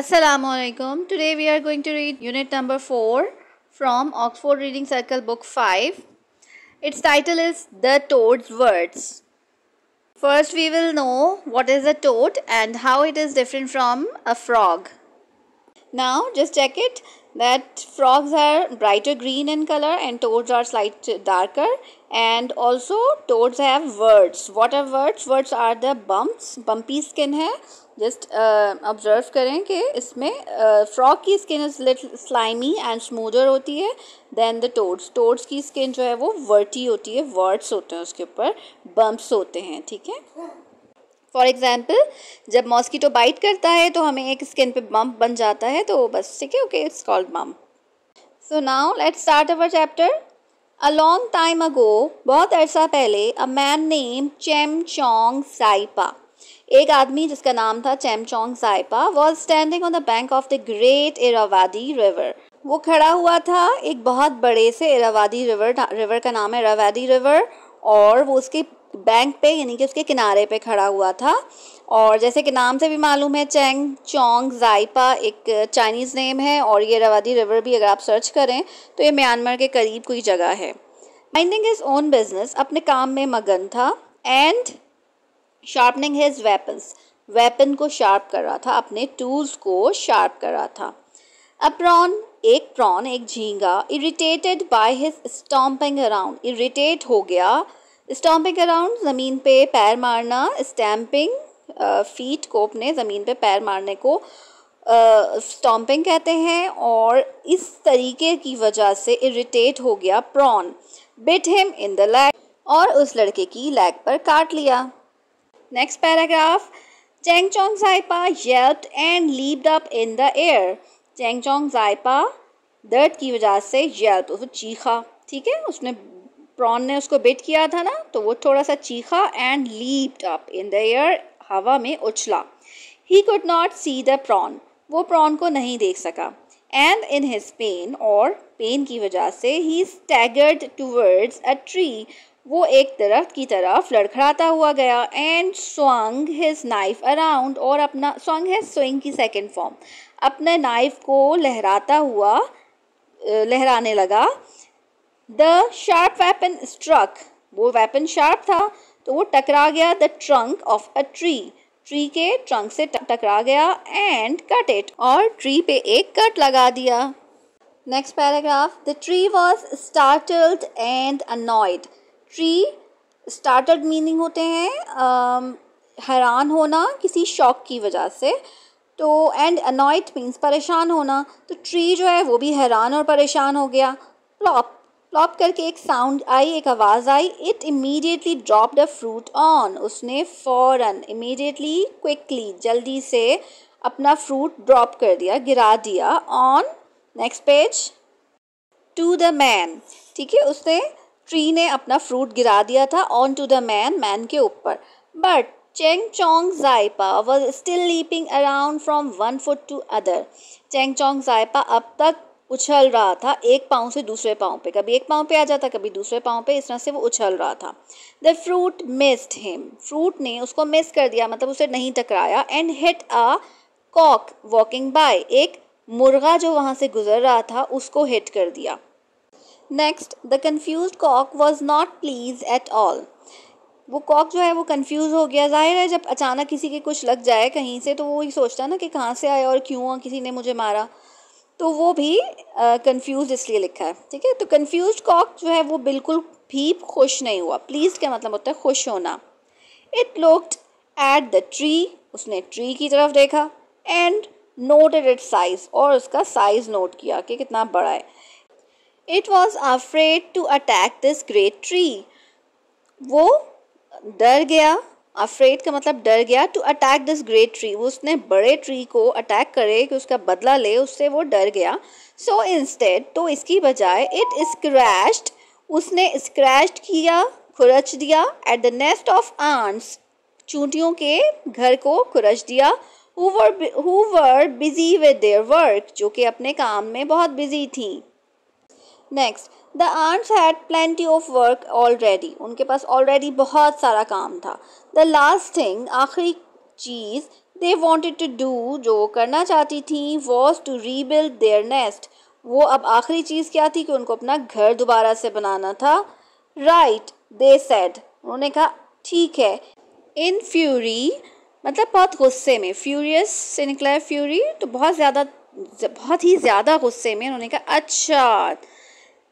Assalamu alaikum. Today we are going to read unit number 4 from Oxford Reading Circle book 5. Its title is The Toad's Words. First we will know what is a toad and how it is different from a frog. Now just check it that frogs are brighter green in color and toads are slightly darker and also toads have words. What are words? Words are the bumps, bumpy skin hai just observe uh, करें कि इसमें frog uh, की skin is little slimy and smoother होती है than the toads toads की स्किन जो है वो वर्टी होती है वर्ड्स होते हैं उसके ऊपर बम्प्स होते हैं ठीक है फॉर एग्ज़ाम्पल जब मॉस्किटो बाइट करता है तो हमें एक स्किन पे बम्प बन जाता है तो बस ठीक है okay it's called bump so now let start our chapter a long time ago बहुत अरसा पहले अ मैन नेम चेम चोंग साइपा एक आदमी जिसका नाम था चैमचोंग साइपा was standing on the bank of the great Irrawaddy river वो खड़ा हुआ था एक बहुत बड़े से इरावादी रिवर रिवर का नाम है इरावादी रिवर और वो उसके बैंक पे यानी कि उसके किनारे पे खड़ा हुआ था और जैसे कि नाम से भी मालूम है चैंग चोंग जाइपा एक चाइनीज़ नेम है और ये रवादी रिवर भी अगर आप सर्च करें तो ये म्यांमार के करीब कोई जगह है माइंडिंग इज़ ओन बिजनेस अपने काम में मगन था and sharpening his weapons weapon को शार्प कर रहा था अपने टूल्स को शार्प कर रहा था अ प्रॉन एक प्रॉन एक झींगा irritated by his stomping around irritate हो गया स्टॉम्पिंग अराउंड ज़मीन पे पैर मारना स्टैम्पिंग फीट को अपने ज़मीन पे पैर मारने को स्टॉम्पिंग uh, कहते हैं और इस तरीके की वजह से इरिटेट हो गया prawn bit him in the leg और उस लड़के की लैग पर काट लिया नेक्स्ट पैराग्राफ चेंग चोंग जायपा yelped and leaped up in the air चेंग चोंग जायपा दर्द की वजह से येल्ट उसको चीखा ठीक है उसने प्रॉन ने उसको बिट किया था ना तो वो थोड़ा सा चीखा and leaped up in the air हवा में उछला he could not see the prawn वो प्रॉन को नहीं देख सका एंड इन हिज पेन और पेन की वजह से ही स्टैगर्ड टूवर्ड्स अ ट्री वो एक तरफ की तरफ लड़खड़ाता हुआ गया एंड स्वांग हिज नाइफ अराउंड और अपना स्वांग हिज स्विंग की सेकेंड फॉर्म अपने नाइफ को लहराता हुआ लहराने लगा द शार्प वेपन स्ट्रक वो वेपन शार्प था तो वो टकरा गया the trunk of a tree tree के ट्रंक से टकरा गया एंड कट इट और ट्री पे एक कट लगा दिया next paragraph the tree was startled and annoyed tree startled meaning होते हैं um, हैरान होना किसी शौक की वजह से तो एंड अनॉइट मीन्स परेशान होना तो ट्री जो है वो भी हैरान और परेशान हो गया प्लॉप प्लॉप करके एक साउंड आई एक आवाज़ आई it immediately drop the fruit on उसने फ़ौरन इमीडिएटली क्विकली जल्दी से अपना फ्रूट ड्रॉप कर दिया गिरा दिया on next page to the man ठीक है उसने ट्री ने अपना फ्रूट गिरा दिया था on to the man man के ऊपर बट चेंग चोंग जायपा was still leaping around from one foot to other चेंग चोंग जायपा अब तक उछल रहा था एक पाँव से दूसरे पाँव पे कभी एक पाँव पे आ जाता कभी दूसरे पाँव पे इस तरह से वो उछल रहा था the fruit missed him fruit ने उसको मिस कर दिया मतलब उसे नहीं टकराया and hit a cock walking by एक मुर्गा जो वहाँ से गुजर रहा था उसको हिट कर दिया next the confuse cock was not please at all वो कॉक जो है वो कन्फ्यूज़ हो गया जाहिर है जब अचानक किसी के कुछ लग जाए कहीं से तो वो ही सोचता ना कि कहाँ से आया और क्यों किसी ने मुझे मारा तो वो भी कन्फ्यूज uh, इसलिए लिखा है ठीक है तो कन्फ्यूज कॉक जो है वो बिल्कुल भी खुश नहीं हुआ प्लीज का मतलब होता है खुश होना it looked at the tree उसने ट्री की तरफ देखा एंड नोटेड इट साइज और उसका साइज नोट किया कि कितना बड़ा है it was afraid to attack this great tree वो डर गया अफ्रेड का मतलब डर गया to attack this great tree वो उसने बड़े ट्री को अटैक करे कि उसका बदला ले उससे वो डर गया सो so इंस्टेड तो इसकी बजाय इट स्क्रैश्ड उसने स्क्रैश किया खुरच दिया at the nest of ants चूंटियों के घर को खुरच दिया who were busy with their work जो कि अपने काम में बहुत बिजी थी next the ants had plenty of work already उनके पास ऑलरेडी बहुत सारा काम था द लास्ट थिंग आखिरी चीज़ दे वॉन्टेड टू डू जो करना चाहती थी was to rebuild their nest वो अब आखिरी चीज़ क्या थी कि उनको अपना घर दोबारा से बनाना था राइट दे सेड उन्होंने कहा ठीक है इन फ्यूरी मतलब बहुत गुस्से में फ्यूरियस से निकला है फ्यूरी तो बहुत ज़्यादा बहुत ही ज़्यादा गुस्से में उन्होंने कहा अच्छा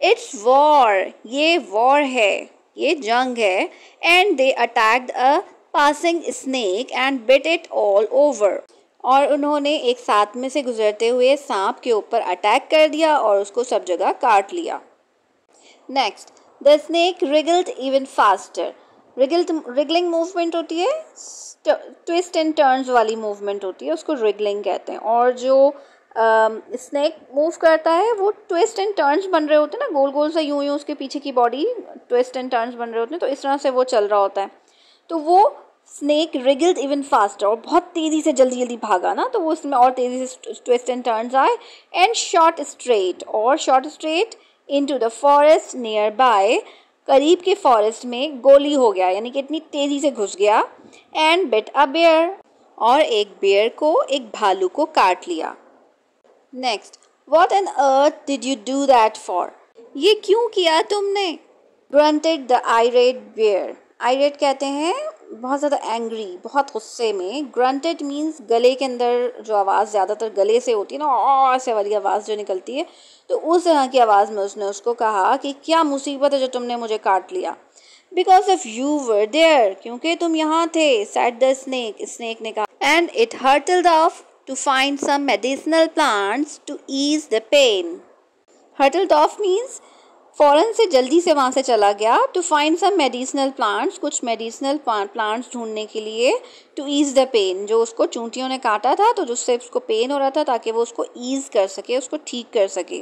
इट्स वॉर ये वॉर है ये जंग है and they attack a passing snake and bit it all over और उन्होंने एक साथ में से गुजरते हुए सांप के ऊपर अटैक कर दिया और उसको सब जगह काट लिया next the snake wriggled even faster wriggled wriggling movement होती है ट्विस्ट एंड टर्न्स वाली मूवमेंट होती है उसको रिगलिंग कहते हैं और जो स्नैक um, मूव करता है वो ट्विस्ट एंड टर्न्स बन रहे होते हैं ना गोल गोल से यूं यूं उसके पीछे की बॉडी ट्विस्ट एंड टर्न्स बन रहे होते हैं तो इस तरह से वो चल रहा होता है तो वो स्नैक रिगल्ड इवन फास्टर और बहुत तेज़ी से जल्दी जल्दी भागा ना तो वो उसमें और तेज़ी से ट्विस्ट एंड टर्न्स आए एंड शॉर्ट स्ट्रेट और shot straight into the forest nearby करीब के फॉरेस्ट में गोली हो गया यानी कि इतनी तेज़ी से घुस गया एंड बेट अ बेयर और एक बेयर को एक भालू को काट लिया next what on earth did you do that for ये क्यों किया तुमने grunted the irate bear irate कहते हैं बहुत ज़्यादा एंग्री बहुत गुस्से में ग्रंटेड मीन्स गले के अंदर जो आवाज़ ज़्यादातर गले से होती है ना और ऐसे वाली आवाज़ जो निकलती है तो उस तरह की आवाज़ में उसने उसको कहा कि क्या मुसीबत है जो तुमने मुझे काट लिया because of you were there क्योंकि तुम यहाँ थे सैट द स्नैक स्नैक ने कहा and it hurtled the off to find some medicinal plants to ease the pain. Hurtled off means फ़ौरन से जल्दी से वहाँ से चला गया to find some medicinal plants कुछ मेडिसिनल प्लांट्स ढूंढने के लिए टू ईज़ द पेन जो उसको चूंटियों ने काटा था तो जिससे उसको पेन हो रहा था ताकि वो उसको ईज़ कर सके उसको ठीक कर सके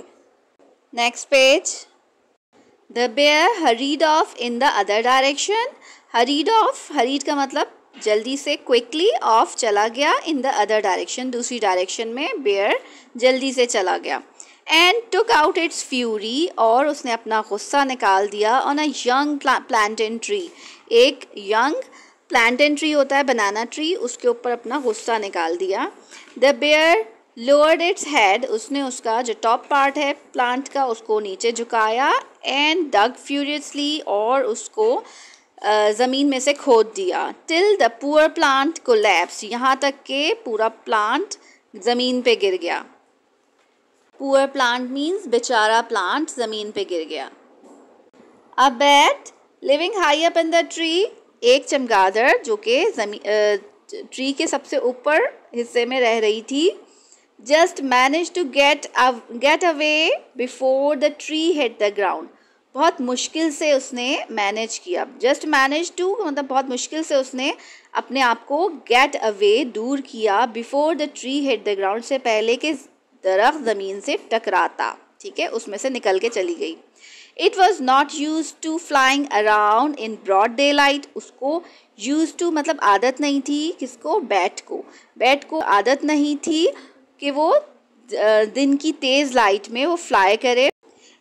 next page the bear hurried off in the other direction hurried off hurried का मतलब जल्दी से क्विकली ऑफ चला गया इन द अदर डायरेक्शन दूसरी डायरेक्शन में बेयर जल्दी से चला गया and took out its fury और उसने अपना गुस्सा निकाल दिया on a young plantain tree एक यंग प्लान्टन ट्री होता है बनाना ट्री उसके ऊपर अपना गुस्सा निकाल दिया the bear lowered its head उसने उसका जो टॉप पार्ट है प्लांट का उसको नीचे झुकाया एंड डग फ्यूरियसली और उसको ज़मीन में से खोद दिया till the poor plant collapsed यहाँ तक के पूरा प्लांट ज़मीन पे गिर गया पुअर प्लांट मीन्स बेचारा प्लांट ज़मीन पे गिर गया a bat living high up in the tree एक चमगादड़ जो कि जमी ट्री के सबसे ऊपर हिस्से में रह रही थी just manage to get get away before the tree hit the ground बहुत मुश्किल से उसने मैनेज किया जस्ट मैनेज टू मतलब बहुत मुश्किल से उसने अपने आप को गेट अवे दूर किया before the tree hit the ground से पहले के दरख्त ज़मीन से टकराता ठीक है उसमें से निकल के चली गई it was not use to flying around in broad daylight उसको यूज टू मतलब आदत नहीं थी किसको बैट को बैट को आदत नहीं थी कि वो दिन की तेज़ लाइट में वो फ्लाई करे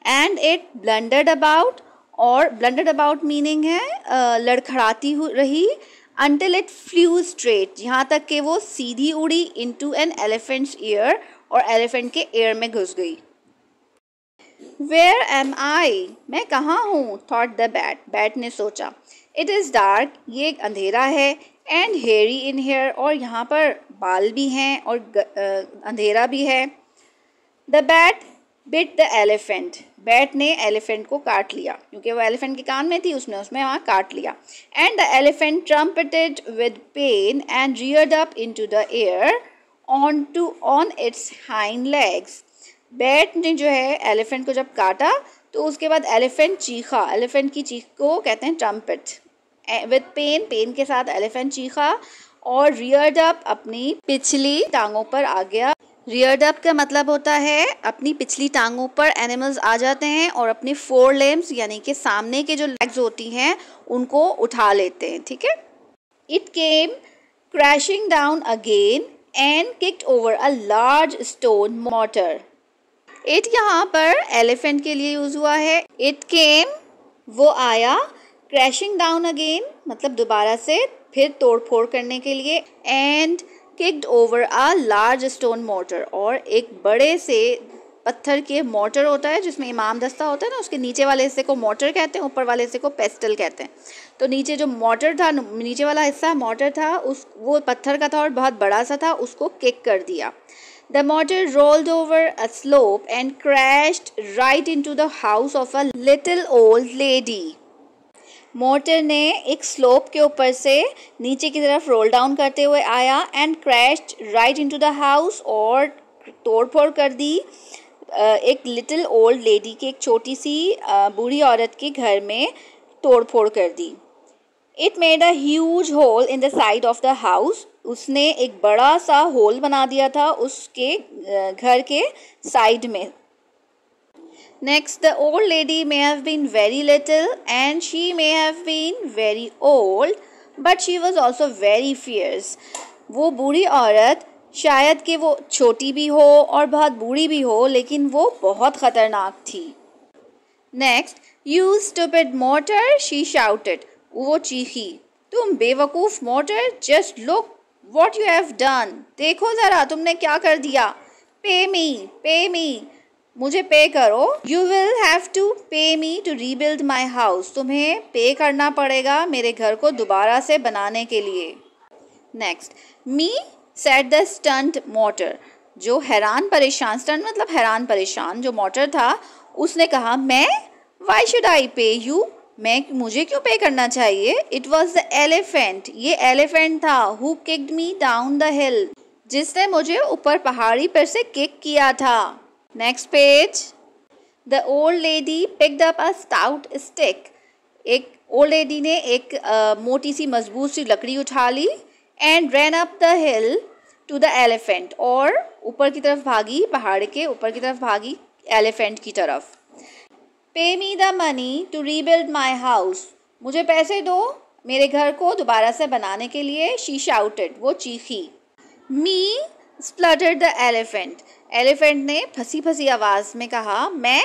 एंड इट ब्लंडर्ड अबाउट और ब्लंडर्ड अबाउट मीनिंग है लड़खड़ाती रही अनटिल इट फ्लू स्ट्रेट यहाँ तक कि वो सीधी उड़ी टू एन एलिफेंट्स ईयर और एलिफेंट के ईयर में घुस गई वेयर एम आई मैं कहाँ हूँ थॉट द बैट बैट ने सोचा इट इज़ डार्क ये एक अंधेरा है एंड हेरी इन हेयर और यहाँ पर बाल भी हैं और अंधेरा भी है the bat bit the elephant bat ने एलिफेंट को काट लिया क्योंकि वो एलिफेंट के कान में थी उसने उसमें वहाँ काट लिया and the elephant trumpeted with pain and reared up to the air on to on its hind legs bat ने जो है एलिफेंट को जब काटा तो उसके बाद एलिफेंट चीखा एलिफेंट की चीख को कहते हैं ट्रम्पट विद पेन पेन के साथ एलिफेंट चीखा और रियर्ड अप अपनी पिछली टांगों पर आ गया रियर्ड अप का मतलब होता है अपनी पिछली टांगों पर एनिमल्स आ जाते हैं और अपने फोर लेम्स यानी कि सामने के जो लेग्स होती हैं उनको उठा लेते हैं ठीक है it came crashing down again and kicked over a large stone mortar it यहाँ पर एलिफेंट के लिए यूज़ हुआ है इट केम वो आया क्रैशिंग डाउन अगेन मतलब दोबारा से फिर तोड़ फोड़ करने के लिए and kicked over a large stone mortar और एक बड़े से पत्थर के मोटर होता है जिसमें इमाम दस्ता होता है ना उसके नीचे वाले हिस्से को मोटर कहते हैं ऊपर वाले हिस्से को पेस्टल कहते हैं तो नीचे जो मोटर था नीचे वाला हिस्सा मोटर था उस वो पत्थर का था और बहुत बड़ा सा था उसको किक कर दिया the mortar rolled over a slope and crashed right into the house of a little old lady mortar ने एक स्लोप के ऊपर से नीचे की तरफ रोल डाउन करते हुए आया and crash right into the house और तोड़फोड़ कर दी एक लिटिल ओल्ड लेडी के एक छोटी सी बूढ़ी औरत के घर में तोड़फोड़ कर दी it made a huge hole in the side of the house उसने एक बड़ा सा होल बना दिया था उसके घर के साइड में Next, the old lady may have been very little and she may have been very old, but she was also very fierce. वो बूढ़ी औरत शायद कि वो छोटी भी हो और बहुत बूढ़ी भी हो लेकिन वो बहुत ख़तरनाक थी next you stupid mortar she shouted वो चीखी तुम बेवकूफ़ mortar just look what you have done देखो ज़रा तुमने क्या कर दिया पे मी पे मी मुझे पे करो you will have to pay me to rebuild my house तुम्हें पे करना पड़ेगा मेरे घर को दोबारा से बनाने के लिए next me said the stunned mortar जो हैरान परेशान स्टंट मतलब हैरान परेशान जो मोटर था उसने कहा मैं वाई शुड आई पे यू मैं मुझे क्यों पे करना चाहिए इट वॉज द एलिफेंट ये एलिफेंट था who kicked me down the hill जिसने मुझे ऊपर पहाड़ी पर से किक किया था next page the old lady pick up a stout stick एक ओल्ड लेडी ने एक आ, uh, मोटी सी मजबूत सी लकड़ी उठा ली and run up the hill to the elephant और ऊपर की तरफ भागी पहाड़ के ऊपर की तरफ भागी एलिफेंट की तरफ pay me the money to rebuild my house मुझे पैसे दो मेरे घर को दोबारा से बनाने के लिए शी शाउटेड वो चीखी me splutter the elephant elephant ने फंसी फंसी आवाज़ में कहा मैं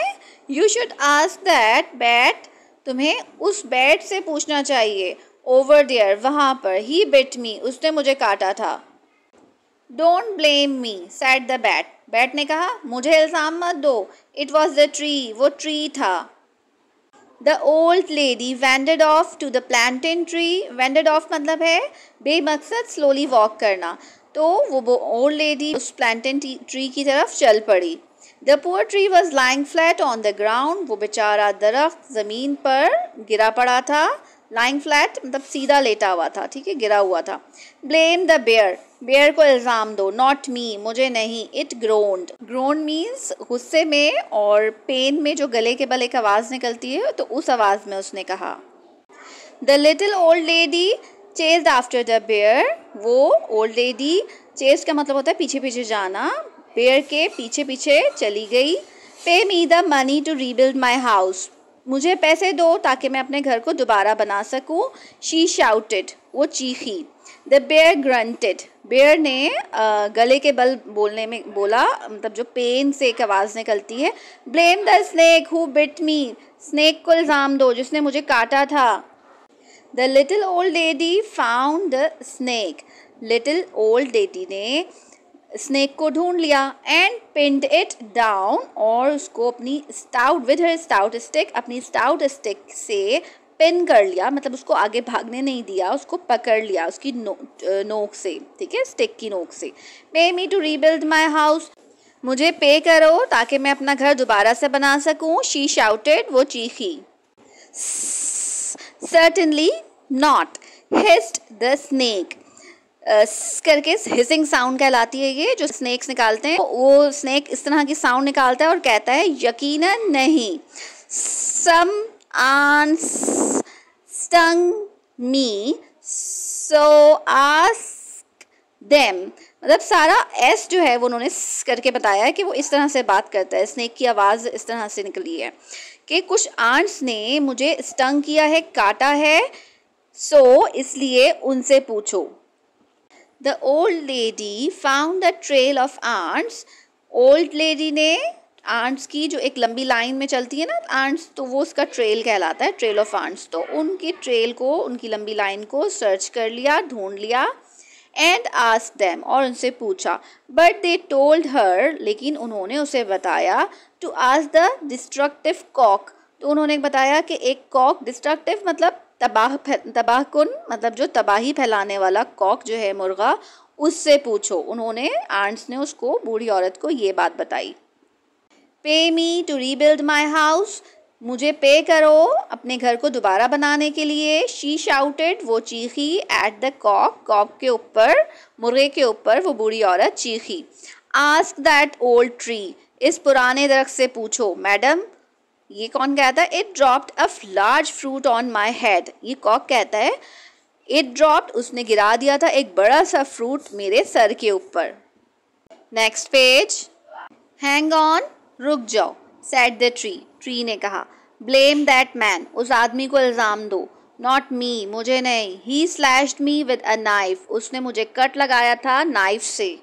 you should ask that bat तुम्हें उस बैट से पूछना चाहिए ओवर डियर वहाँ पर ही बिट मी उसने मुझे काटा था don't blame me said the bat bat ने कहा मुझे इल्ज़ाम मत दो इट वॉज़ द ट्री वो ट्री था the old lady wended off to the plantain tree wended off मतलब है बेमकसद स्लोली वॉक करना तो वो ओल्ड लेडी उस प्लान्टन ट्री की तरफ चल पड़ी the poor tree was lying flat on the ground वो बेचारा दरख्त ज़मीन पर गिरा पड़ा था लाइंग फ्लैट मतलब सीधा लेटा हुआ था ठीक है गिरा हुआ था ब्लेम द बेयर बेयर को इल्ज़ाम दो नॉट मी मुझे नहीं इट ग्रोन्ड ग्रोन्ड मीन्स गुस्से में और पेन में जो गले के बल एक आवाज़ निकलती है तो उस आवाज़ में उसने कहा the little old lady chase after the bear वो ओल्ड लेडी चेज का मतलब होता है पीछे पीछे जाना बेयर के पीछे पीछे चली गई pay me the money to rebuild my house मुझे पैसे दो ताकि मैं अपने घर को दोबारा बना सकूं शी शाउटेड वो चीखी द बेयर ग्रंटेड बेयर ने गले के बल बोलने में बोला मतलब जो पेन से एक आवाज़ निकलती है blame the snake who bit me snake को इल्ज़ाम दो जिसने मुझे काटा था the little old lady found the snake little old lady ने स्नेक को ढूंढ लिया एंड पिंड इट डाउन और उसको अपनी stout with her stout stick अपनी स्टाउट स्टिक से पिन कर लिया मतलब उसको आगे भागने नहीं दिया उसको पकड़ लिया उसकी नो, नोक से ठीक है स्टिक की नोक से pay me to rebuild my house मुझे पे करो ताकि मैं अपना घर दोबारा से बना सकूँ शी शाउटेड वो चीखी Certainly not, hissed the snake. Uh, करके हिसिंग साउंड कहलाती है ये जो स्नेक्स निकालते हैं वो स्नेक इस तरह की साउंड निकालता है और कहता है यकीनन नहीं some stung me so ask them मतलब सारा एस जो है वो उन्होंने करके बताया है कि वो इस तरह से बात करता है स्नेक की आवाज़ इस तरह से निकली है कि कुछ आंट्स ने मुझे स्टंग किया है काटा है सो so, इसलिए उनसे पूछो the old lady found the trail of ants old lady ने आंट्स की जो एक लंबी लाइन में चलती है ना आंट्स तो वो उसका ट्रेल कहलाता है ट्रेल ऑफ आंट्स तो उनकी ट्रेल को उनकी लंबी लाइन को सर्च कर लिया ढूंढ लिया एंड आस्क देम और उनसे पूछा बट दे टोल्ड हर लेकिन उन्होंने उसे बताया टू आज द डिस्ट्रक्टिव कॉक तो उन्होंने बताया कि एक कॉक डिस्ट्रक्टिव मतलब तबाह तबाह कन मतलब जो तबाही फैलाने वाला कॉक जो है मुर्गा उससे पूछो उन्होंने आंट्स ने उसको बूढ़ी औरत को ये बात बताई pay me to rebuild my house मुझे पे करो अपने घर को दोबारा बनाने के लिए शी शाउटेड वो चीखी एट द कॉक कॉक के ऊपर मुर्गे के ऊपर वो बूढ़ी औरत चीखी आस्क दैट ओल्ड ट्री इस पुराने दरख्त से पूछो मैडम ये कौन कहता है it dropped a large fruit on my head ये कॉक कहता है इट ड्रॉप्ड उसने गिरा दिया था एक बड़ा सा फ्रूट मेरे सर के ऊपर नेक्स्ट पेज हैंग ऑन रुक जाओ सेट द ट्री ट्री ने कहा ब्लेम दैट मैन उस आदमी को इल्ज़ाम दो नॉट मी मुझे नहीं he slashed me with a knife उसने मुझे कट लगाया था नाइफ से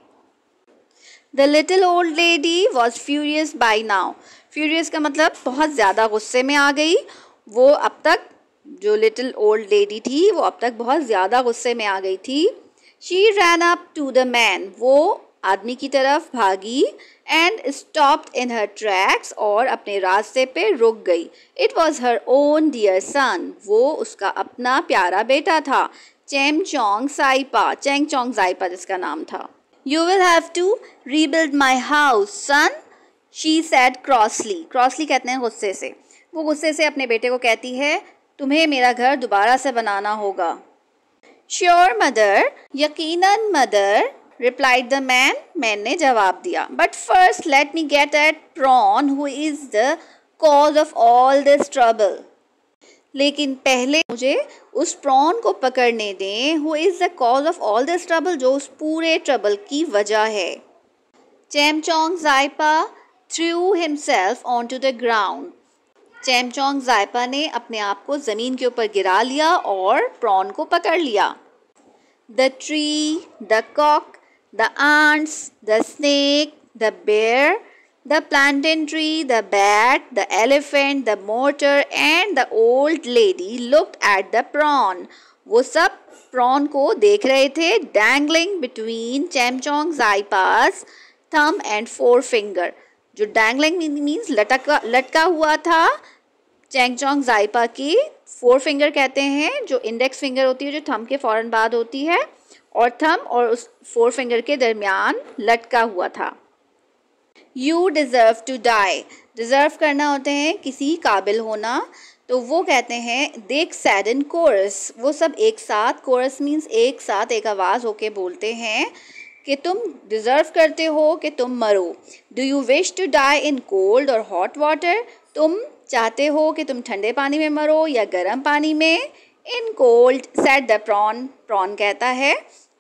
the little old lady was furious by now furious का मतलब बहुत ज़्यादा गुस्से में आ गई वो अब तक जो लिटिल ओल्ड लेडी थी वो अब तक बहुत ज़्यादा गुस्से में आ गई थी she ran up to the man वो आदमी की तरफ भागी and stop in her tracks और अपने रास्ते पे रुक गई it was her own dear son वो उसका अपना प्यारा बेटा था चैम चोंग साइपा चेंग चोंग साइपा जिसका नाम था You will have to rebuild my house, son. She said crossly. Crossly कहते हैं गुस्से से वो गुस्से से अपने बेटे को कहती है तुम्हें मेरा घर दोबारा से बनाना होगा श्योर मदर यकीनन mother replied the man man ने जवाब दिया but first let me get at prawn who is the cause of all this trouble लेकिन पहले मुझे उस प्रॉन को पकड़ने दें who is the cause of all this trouble जो उस पूरे ट्रबल की वजह है Chaimchong Jaipa threw himself on to the ground Chaimchong Jaipa ने अपने आप को ज़मीन के ऊपर गिरा लिया और प्रॉन को पकड़ लिया the tree the cock the ants the snake the bear the plantain tree the bat the elephant the mother and the old lady look at the prawn वो सब प्रॉन को देख रहे थे dangling between Chaimchong Jaipa's thumb and forefinger जो dangling means लटका लटका हुआ था चैंगचोंग जाइपा की फोर फिंगर कहते हैं जो इंडेक्स फिंगर होती है जो थम के फ़ौरन बाद होती है और थम और उस फोर फिंगर के दरमियान लटका हुआ था you deserve to die deserve करना होते हैं किसी काबिल होना तो वो कहते हैं देख सैड इन कोरस वो सब एक साथ कोरस मीन्स एक साथ एक आवाज़ होके बोलते हैं कि तुम डिज़र्व करते हो कि तुम मरो do you wish to die in cold और हॉट वाटर तुम चाहते हो कि तुम ठंडे पानी में मरो या गर्म पानी में in cold said the prawn prawn कहता है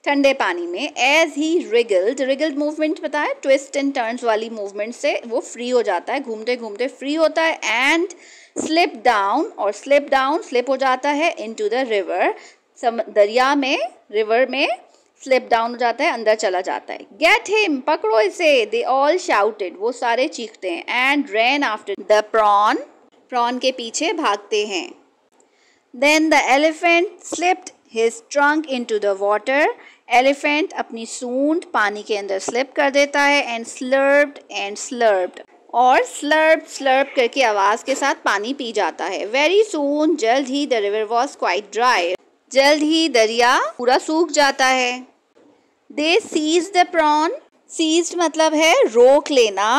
ठंडे पानी में एज ही रिगल्ड रिगल्ड मूवमेंट पता है ट्विस्ट एंड टर्न्स वाली मूवमेंट से वो फ्री हो जाता है घूमते घूमते फ्री होता है एंड स्लिप डाउन और स्लिप डाउन स्लिप हो जाता है टू द रिवर सम दरिया में रिवर में स्लिप डाउन हो जाता है अंदर चला जाता है गेट हिम पकड़ो इसे दे ऑल शाउटेड वो सारे चीखते हैं and ran after the prawn prawn के पीछे भागते हैं then the elephant slipped his trunk into the water elephant अपनी सूंड पानी के अंदर स्लिप कर देता है एंड स्लर्ब्ड एंड स्लर्ब्ड और स्लर्ब स्लर्ब करके आवाज़ के साथ पानी पी जाता है वेरी सून जल्द ही the river was quite dry जल्द ही दरिया पूरा सूख जाता है they seize the prawn seize मतलब है रोक लेना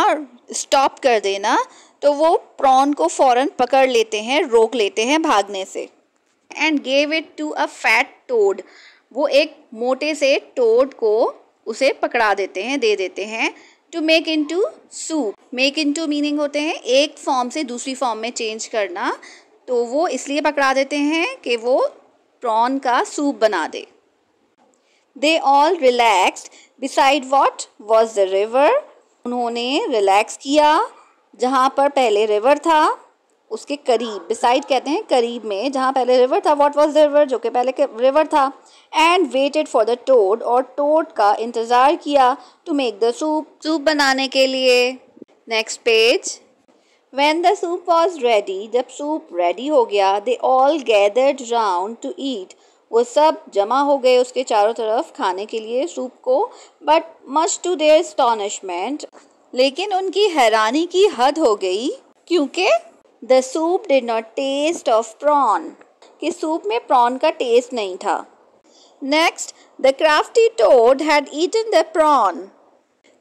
स्टॉप कर देना तो वो प्रॉन को फौरन पकड़ लेते हैं रोक लेते हैं भागने से and gave it to a fat toad वो एक मोटे से टोड को उसे पकड़ा देते हैं दे देते हैं to make into soup make into meaning होते हैं एक फॉर्म से दूसरी फॉर्म में चेंज करना तो वो इसलिए पकड़ा देते हैं कि वो प्रॉन का सूप बना दे they all relaxed beside what was the river उन्होंने रिलैक्स किया जहाँ पर पहले रिवर था उसके करीब बिसाइड कहते हैं करीब में जहाँ पहले रिवर था व्हाट वाज द रिवर जो कि पहले रिवर था and waited for the toad और टोड का इंतज़ार किया to make the soup soup बनाने के लिए next page when the soup was ready जब सूप रेडी हो गया they all gathered round to eat वो सब जमा हो गए उसके चारों तरफ खाने के लिए सूप को but much to their astonishment लेकिन उनकी हैरानी की हद हो गई क्योंकि the soup did not taste of prawn कि सूप में प्रॉन का टेस्ट नहीं था next the crafty toad had eaten the prawn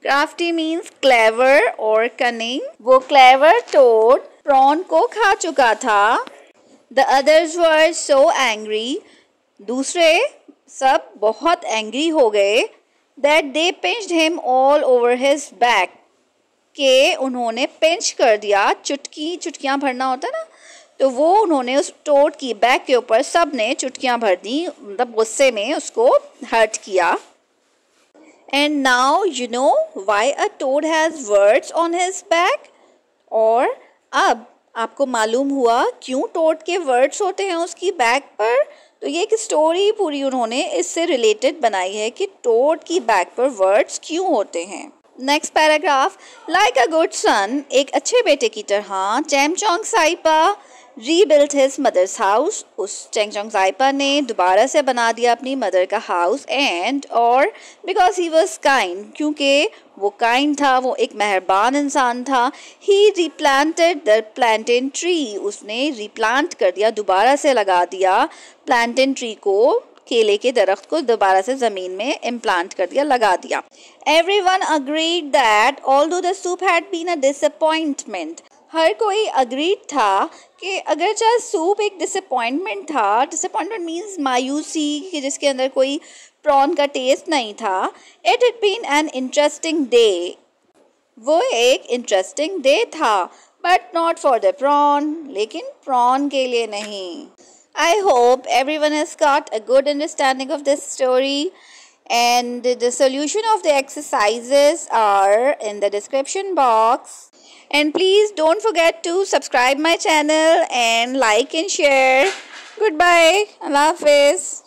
crafty means clever और कनिंग वो क्लेवर टोड प्रॉन को खा चुका था the others were so angry दूसरे सब बहुत एंग्री हो गए that they pinched him all over his back के उन्होंने पिंच कर दिया चुटकी चुटकियाँ भरना होता ना तो वो उन्होंने उस टोट की बैग के ऊपर सब ने चुटकियाँ भर दी मतलब गुस्से में उसको हर्ट किया and now you know why a toad has warts on his back और अब आपको मालूम हुआ क्यों टोट के वर्ड्स होते हैं उसकी बैग पर तो ये एक स्टोरी पूरी उन्होंने इससे रिलेटेड बनाई है कि टोट की बैग पर वर्ड्स क्यों होते हैं next paragraph like a good son एक अच्छे बेटे की तरह Chaimchong Saipa rebuilt his mother's house उस चैमचोंग साइपा ने दोबारा से बना दिया अपनी मदर का हाउस एंड और बिकॉज ही वॉज काइंड क्योंकि वो काइंड था वो एक मेहरबान इंसान था he replanted the plantain tree उसने रीप्लांट कर दिया दोबारा से लगा दिया प्लान्टन ट्री को केले के दरख्त को दोबारा से ज़मीन में इम्प्लांट कर दिया लगा दिया everyone agreed that although दूप सूप हैड हर कोई अग्रीड था कि अगर चाहे सूप एक डिसअपॉइंटमेंट था डिसअपॉइंटमेंट मीन्स मायूसी कि जिसके अंदर कोई प्रॉन का टेस्ट नहीं था it it been an interesting day वो एक इंटरेस्टिंग डे था but not for the prawn लेकिन प्रॉन के लिए नहीं I hope everyone has got a good understanding of this story and the solution of the exercises are in the description box and please don't forget to subscribe my channel and like and share goodbye allah hafiz